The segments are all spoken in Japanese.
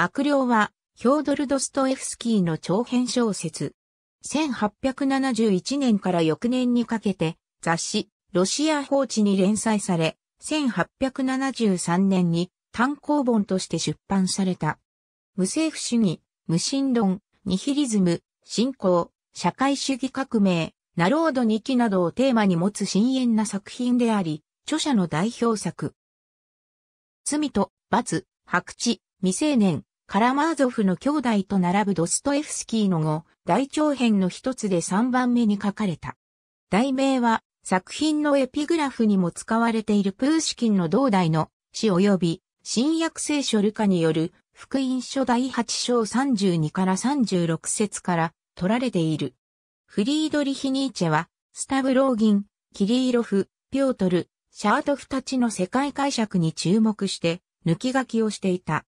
悪霊は、ヒョードル・ドストエフスキーの長編小説。1871年から翌年にかけて、雑誌、ロシア放置に連載され、1873年に単行本として出版された。無政府主義、無神論、ニヒリズム、信仰、社会主義革命、ナロード日期などをテーマに持つ深淵な作品であり、著者の代表作。罪と罰、白痴、未成年、カラマーゾフの兄弟と並ぶドストエフスキーの後、大長編の一つで3番目に書かれた。題名は、作品のエピグラフにも使われているプーシキンの同代の詩及び、新約聖書ルカによる福音書第8章32から36節から取られている。フリードリヒ・ニーチェは、スタブローギン、キリーロフ、ピョートル、シャートフたちの世界解釈に注目して、抜き書きをしていた。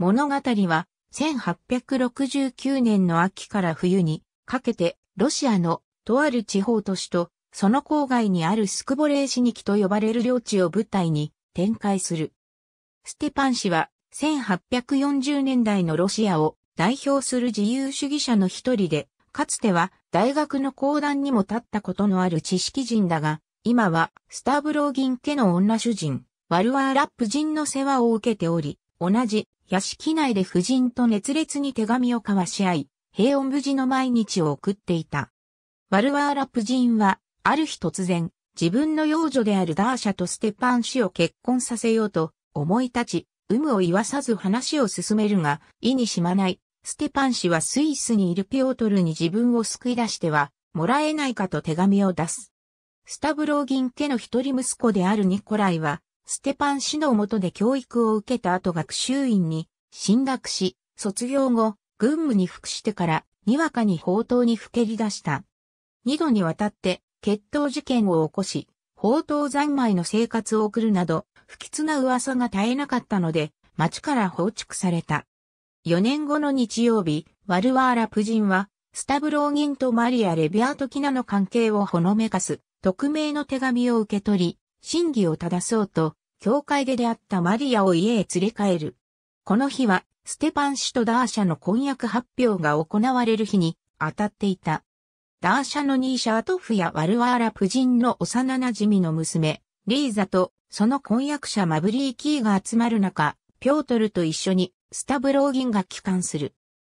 物語は1869年の秋から冬にかけてロシアのとある地方都市とその郊外にあるスクボレーシニキと呼ばれる領地を舞台に展開する。ステパン氏は1840年代のロシアを代表する自由主義者の一人で、かつては大学の講談にも立ったことのある知識人だが、今はスターブローギン家の女主人、ワルワーラップ人の世話を受けており、同じ屋敷内で夫人と熱烈に手紙を交わし合い、平穏無事の毎日を送っていた。ワルワーラ夫人は、ある日突然、自分の幼女であるダーシャとステパン氏を結婚させようと思い立ち、有無を言わさず話を進めるが、意にしまない。ステパン氏はスイスにいるピオトルに自分を救い出しては、もらえないかと手紙を出す。スタブロー銀家の一人息子であるニコライは、ステパン氏の下で教育を受けた後学習院に進学し、卒業後、軍務に服してから、にわかに宝刀にふけり出した。二度にわたって、決闘事件を起こし、宝刀三昧の生活を送るなど、不吉な噂が絶えなかったので、町から放逐された。四年後の日曜日、ワルワーラプ人は、スタブローンとマリア・レビアート・キナの関係をほのめかす、匿名の手紙を受け取り、真偽を正そうと、教会で出会ったマリアを家へ連れ帰る。この日は、ステパン氏とダーシャの婚約発表が行われる日に当たっていた。ダーシャのニーシャアトフやワルワーラ夫人の幼馴染の娘、リーザとその婚約者マブリーキーが集まる中、ピョートルと一緒にスタブローギンが帰還する。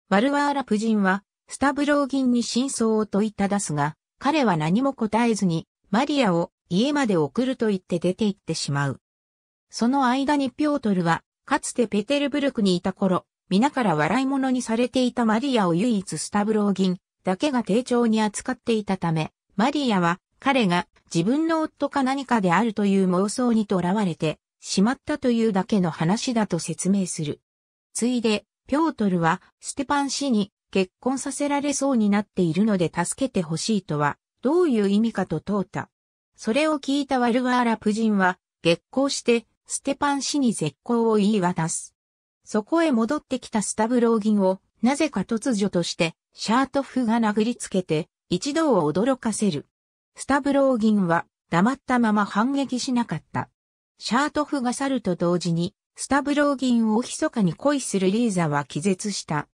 ワルワーラ夫人は、スタブローギンに真相を問いただすが、彼は何も答えずに、マリアを家まで送ると言って出て行ってしまう。その間にピョートルは、かつてペテルブルクにいた頃、皆から笑い者にされていたマリアを唯一スタブロー銀だけが丁重に扱っていたため、マリアは彼が自分の夫か何かであるという妄想にとらわれてしまったというだけの話だと説明する。ついで、ピョートルはステパン氏に結婚させられそうになっているので助けてほしいとは、どういう意味かと問うた。それを聞いたワルワーラプ人は、激光してステパン氏に絶好を言い渡す。そこへ戻ってきたスタブローギンを、なぜか突如として、シャートフが殴りつけて、一同を驚かせる。スタブローギンは、黙ったまま反撃しなかった。シャートフが去ると同時に、スタブローギンを密かに恋するリーザは気絶した。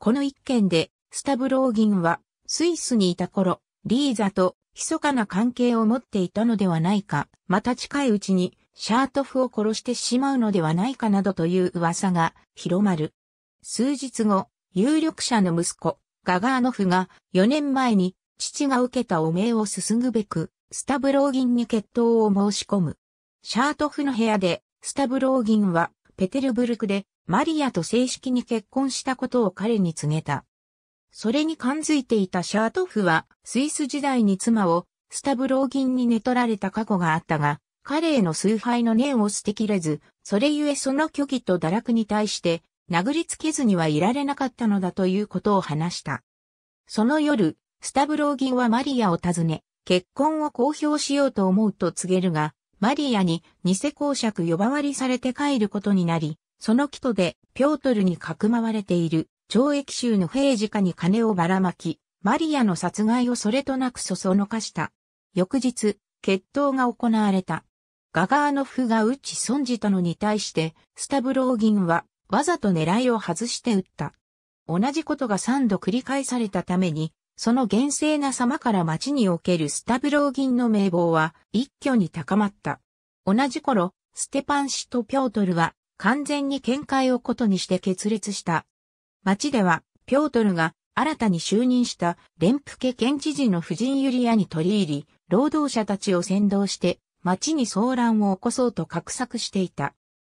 この一件で、スタブローギンは、スイスにいた頃、リーザと密かな関係を持っていたのではないか、また近いうちにシャートフを殺してしまうのではないかなどという噂が広まる。数日後、有力者の息子、ガガーノフが4年前に父が受けた汚名をすすぐべく、スタブローギンに決闘を申し込む。シャートフの部屋で、スタブローギンはペテルブルクでマリアと正式に結婚したことを彼に告げた。それに感づいていたシャートフは、スイス時代に妻をスタブローギンに寝取られた過去があったが、彼への崇拝の念を捨てきれず、それゆえその虚偽と堕落に対して、殴りつけずにはいられなかったのだということを話した。その夜、スタブローギンはマリアを訪ね、結婚を公表しようと思うと告げるが、マリアに偽公爵呼ばわりされて帰ることになり、その人でピョートルにかくまわれている懲役囚の平時家に金をばらまき、マリアの殺害をそれとなくそそのかした。翌日、決闘が行われた。ガガーノフが打ち損じたのに対して、スタブローギンは、わざと狙いを外して打った。同じことが3度繰り返されたために、その厳正な様から町におけるスタブローギンの名簿は一挙に高まった。同じ頃、ステパン氏とピョートルは完全に見解をことにして決裂した。町では、ピョートルが新たに就任したレンプ家県知事の夫人ユリアに取り入り、労働者たちを先導して町に騒乱を起こそうと画策していた。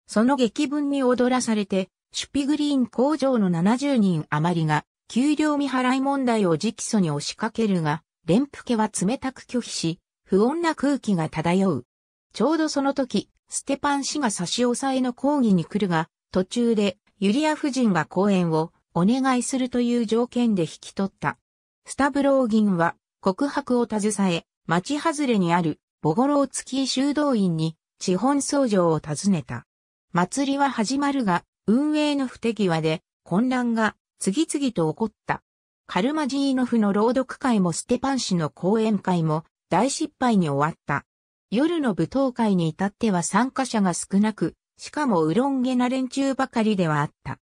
その激文に踊らされて、シュピグリーン工場の70人余りが、給料未払い問題を直訴に押しかけるが、連プ家は冷たく拒否し、不穏な空気が漂う。ちょうどその時、ステパン氏が差し押さえの抗議に来るが、途中でユリア夫人が講演をお願いするという条件で引き取った。スタブローギンは告白を携え、町外れにあるボゴローツキー修道院に地本僧正を訪ねた。祭りは始まるが、運営の不手際で混乱が次々と起こった。カルマジーノフの朗読会もステパン氏の講演会も大失敗に終わった。夜の舞踏会に至っては参加者が少なく、しかもうろんげな連中ばかりではあった。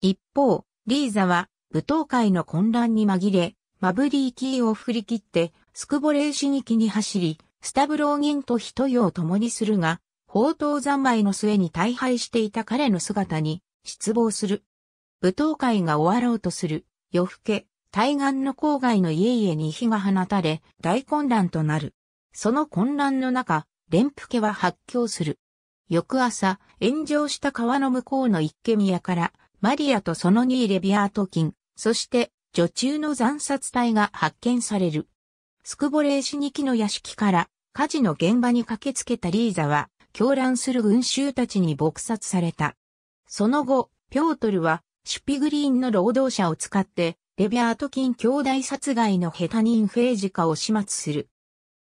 一方、リーザは舞踏会の混乱に紛れ、マブリーキーを振り切って、スクボレーシにキに走り、スタブローギンと人用を共にするが、宝刀三昧の末に大敗していた彼の姿に失望する。舞踏会が終わろうとする、夜更け、対岸の郊外の家々に火が放たれ、大混乱となる。その混乱の中、連符家は発狂する。翌朝、炎上した川の向こうの一軒家から、マリアとその2レビアート金、そして、女中の残殺隊が発見される。スクボレーシニキの屋敷から、火事の現場に駆けつけたリーザは、狂乱する群衆たちに撲殺された。その後、ピョートルは、シュピグリーンの労働者を使って、レビアートキン兄弟殺害のヘタニン・フェージカを始末する。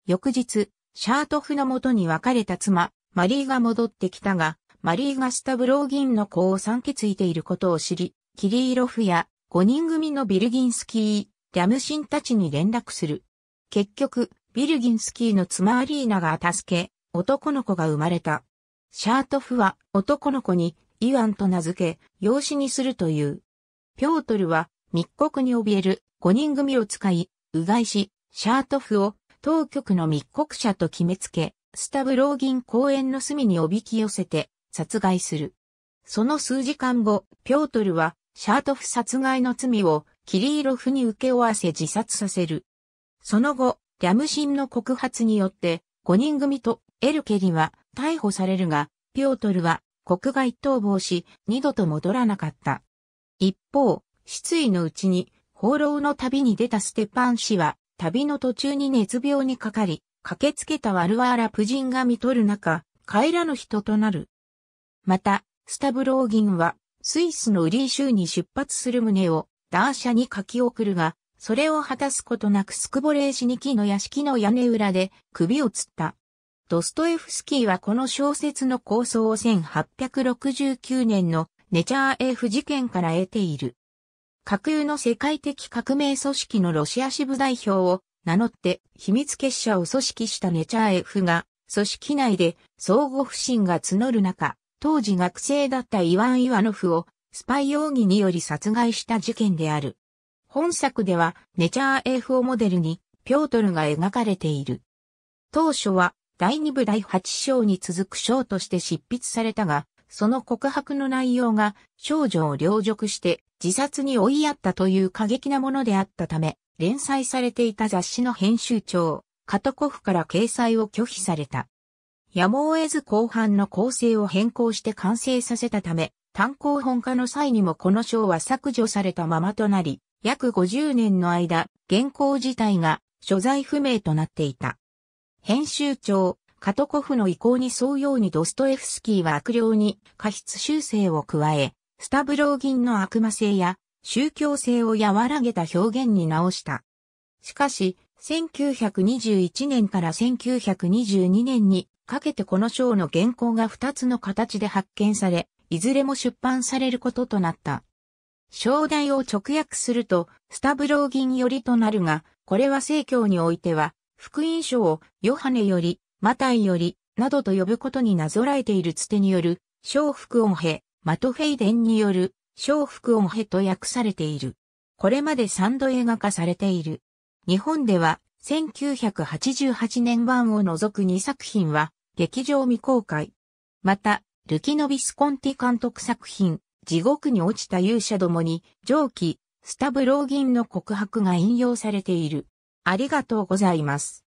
翌日、シャートフの元に別れた妻、マリーが戻ってきたが、マリーがスタブローギンの子を産気ついていることを知り、キリーロフや5人組のビルギンスキー、ラムシンたちに連絡する。結局、ビルギンスキーの妻アリーナが助け、男の子が生まれた。シャートフは男の子にイワンと名付け、養子にするという。ピョートルは密告に怯える5人組を使い、うがいし、シャートフを当局の密告者と決めつけ、スタブロー銀公園の隅におびき寄せて殺害する。その数時間後、ピョートルはシャートフ殺害の罪をキリーロフに受け負わせ自殺させる。その後、リャムシンの告発によって、5人組とエルケリは逮捕されるが、ピョートルは国外逃亡し、二度と戻らなかった。一方、失意のうちに、放浪の旅に出たステパン氏は、旅の途中に熱病にかかり、駆けつけたワルワーラプ人が見とる中、帰らぬ人となる。また、スタブローギンは、スイスのウリー州に出発する旨を、ダーシャに書き送るが、それを果たすことなくスクボレーシニキの屋敷の屋根裏で首を吊った。ドストエフスキーはこの小説の構想を1869年のネチャーエフ事件から得ている。架空の世界的革命組織のロシア支部代表を名乗って秘密結社を組織したネチャーエフが組織内で相互不信が募る中、当時学生だったイワン・イワノフをスパイ容疑により殺害した事件である。本作ではネチャーエフをモデルにピョートルが描かれている。当初は第2部第8章に続く章として執筆されたが、その告白の内容が少女を凌辱して自殺に追いやったという過激なものであったため、連載されていた雑誌の編集長、カトコフから掲載を拒否された。やむを得ず後半の構成を変更して完成させたため、単行本化の際にもこの章は削除されたままとなり、約50年の間、原稿自体が所在不明となっていた。編集長、カトコフの意向に沿うようにドストエフスキーは悪霊に過失修正を加え、スタブロー銀の悪魔性や宗教性を和らげた表現に直した。しかし、1921年から1922年にかけてこの章の原稿が2つの形で発見され、いずれも出版されることとなった。正代を直訳すると、スタブローギンよりとなるが、これは正教においては、福音書をヨハネより、マタイより、などと呼ぶことになぞらえているつてによる、小福音へ、マトフェイデンによる、小福音へと訳されている。これまで3度映画化されている。日本では、1988年版を除く2作品は、劇場未公開。また、ルキノビスコンティ監督作品、地獄に落ちた勇者どもに、上記、スタブロー銀の告白が引用されている。ありがとうございます。